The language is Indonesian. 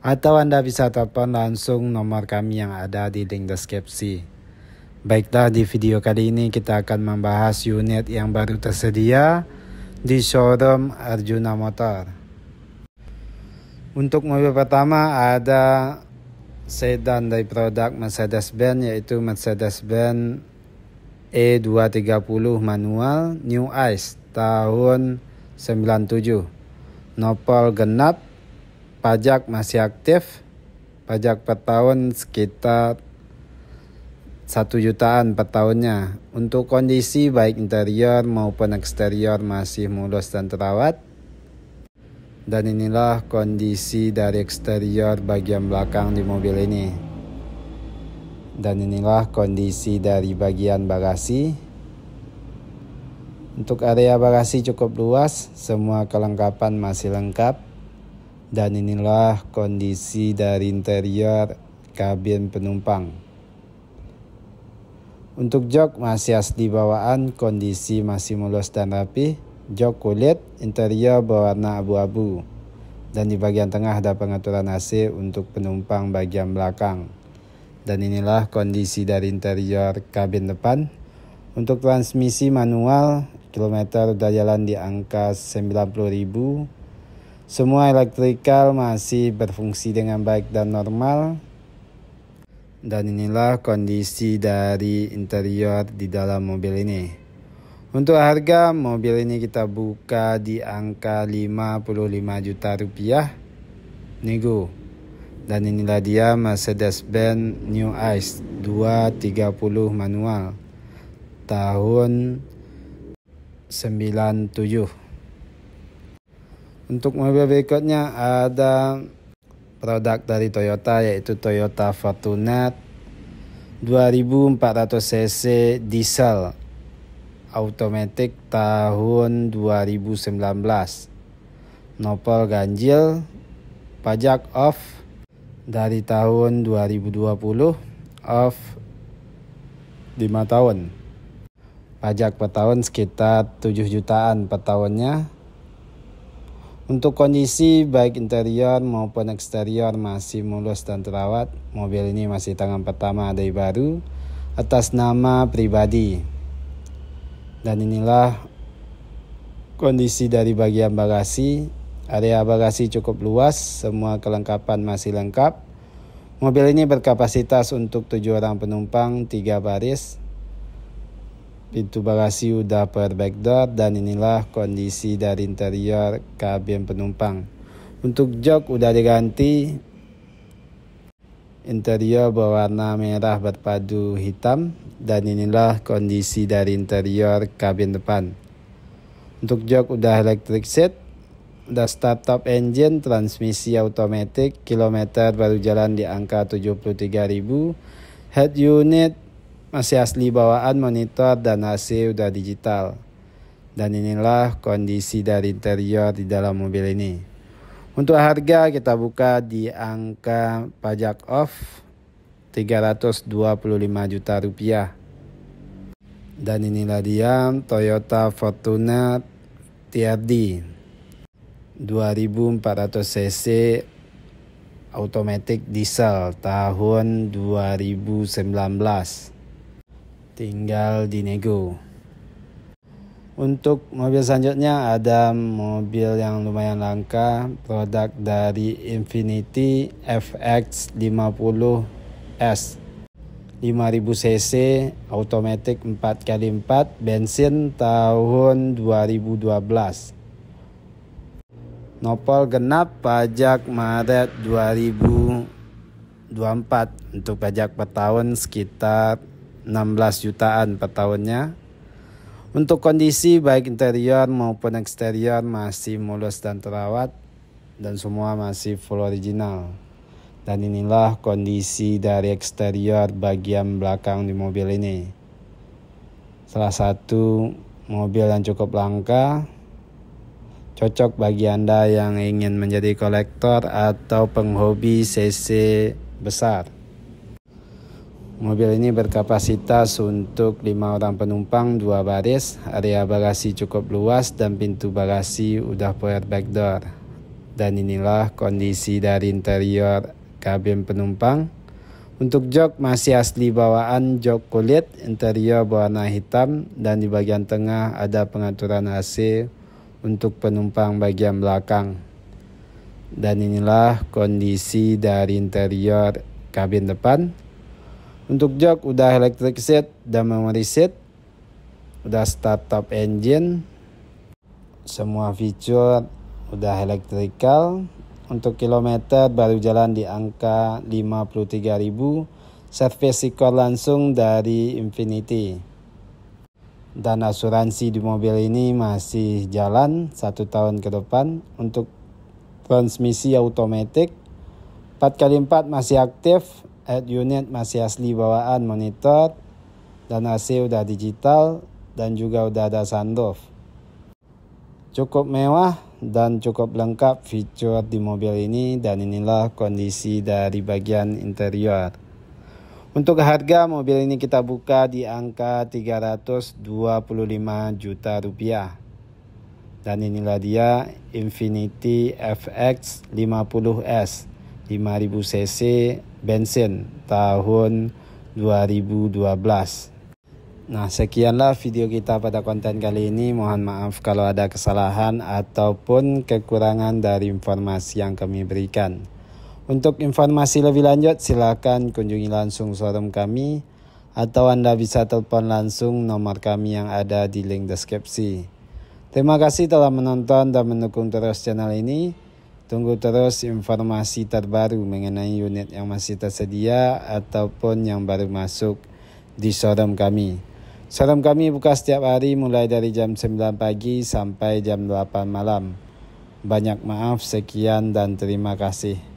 atau Anda bisa telepon langsung nomor kami yang ada di link deskripsi. Baiklah di video kali ini kita akan membahas unit yang baru tersedia di showroom Arjuna Motor. Untuk mobil pertama ada sedan dari produk Mercedes-Benz yaitu Mercedes-Benz E230 manual New Ice tahun 97 nopol genap pajak masih aktif pajak per tahun sekitar satu jutaan per tahunnya untuk kondisi baik interior maupun eksterior masih mulus dan terawat dan inilah kondisi dari eksterior bagian belakang di mobil ini dan inilah kondisi dari bagian bagasi untuk area bagasi cukup luas semua kelengkapan masih lengkap dan inilah kondisi dari interior kabin penumpang. Untuk jok masih asli bawaan, kondisi masih mulus dan rapi. Jok kulit, interior berwarna abu-abu. Dan di bagian tengah ada pengaturan AC untuk penumpang bagian belakang. Dan inilah kondisi dari interior kabin depan. Untuk transmisi manual, kilometer udah jalan di angka 90.000 semua elektrikal masih berfungsi dengan baik dan normal. Dan inilah kondisi dari interior di dalam mobil ini. Untuk harga mobil ini kita buka di angka 55 juta rupiah. Nego. Dan inilah dia Mercedes-Benz New Ice 230 manual tahun 97. Untuk mobil berikutnya ada produk dari Toyota yaitu Toyota Fortuner 2400 cc diesel automatic tahun 2019 nopol ganjil pajak off dari tahun 2020 off 5 tahun pajak per tahun sekitar 7 jutaan per tahunnya untuk kondisi baik interior maupun eksterior masih mulus dan terawat. Mobil ini masih tangan pertama dari baru atas nama pribadi. Dan inilah kondisi dari bagian bagasi. Area bagasi cukup luas, semua kelengkapan masih lengkap. Mobil ini berkapasitas untuk 7 orang penumpang, 3 baris, Pintu bagasi sudah per backdoor dan inilah kondisi dari interior kabin penumpang. Untuk jok sudah diganti. Interior berwarna merah berpadu hitam dan inilah kondisi dari interior kabin depan. Untuk jok sudah electric seat, Sudah start top engine, transmisi otomatis, kilometer baru jalan di angka 73.000, head unit masih asli bawaan monitor dan AC udah digital. Dan inilah kondisi dari interior di dalam mobil ini. Untuk harga kita buka di angka pajak off 325 juta rupiah. Dan inilah dia Toyota Fortuner TRD 2400 cc automatic diesel tahun 2019 tinggal dinego. Untuk mobil selanjutnya ada mobil yang lumayan langka, produk dari Infiniti FX50S. 5000 cc, automatic 4x4, bensin tahun 2012. Nopol genap pajak Maret 2024 untuk pajak per tahun sekitar 16 jutaan per tahunnya. Untuk kondisi baik interior maupun eksterior masih mulus dan terawat dan semua masih full original. Dan inilah kondisi dari eksterior bagian belakang di mobil ini. Salah satu mobil yang cukup langka cocok bagi Anda yang ingin menjadi kolektor atau penghobi CC besar. Mobil ini berkapasitas untuk 5 orang penumpang, 2 baris, area bagasi cukup luas dan pintu bagasi udah power back door. Dan inilah kondisi dari interior kabin penumpang. Untuk jok masih asli bawaan jok kulit, interior berwarna hitam dan di bagian tengah ada pengaturan AC untuk penumpang bagian belakang. Dan inilah kondisi dari interior kabin depan. Untuk jok udah electric seat udah memory seat udah startup engine, semua fitur udah electrical Untuk kilometer baru jalan di angka 53.000, service record langsung dari Infinity. Dan asuransi di mobil ini masih jalan satu tahun ke depan untuk transmisi otomatis 4x4 masih aktif head unit masih asli bawaan monitor dan AC udah digital dan juga udah ada sunroof. Cukup mewah dan cukup lengkap fitur di mobil ini dan inilah kondisi dari bagian interior. Untuk harga mobil ini kita buka di angka 325 juta rupiah. Dan inilah dia Infiniti FX 50S. 5000 cc bensin tahun 2012. Nah, sekianlah video kita pada konten kali ini. Mohon maaf kalau ada kesalahan ataupun kekurangan dari informasi yang kami berikan. Untuk informasi lebih lanjut, silakan kunjungi langsung showroom kami atau Anda bisa telepon langsung nomor kami yang ada di link deskripsi. Terima kasih telah menonton dan mendukung terus channel ini. Tunggu terus informasi terbaru mengenai unit yang masih tersedia ataupun yang baru masuk di showroom kami. Showroom kami buka setiap hari mulai dari jam 9 pagi sampai jam 8 malam. Banyak maaf, sekian dan terima kasih.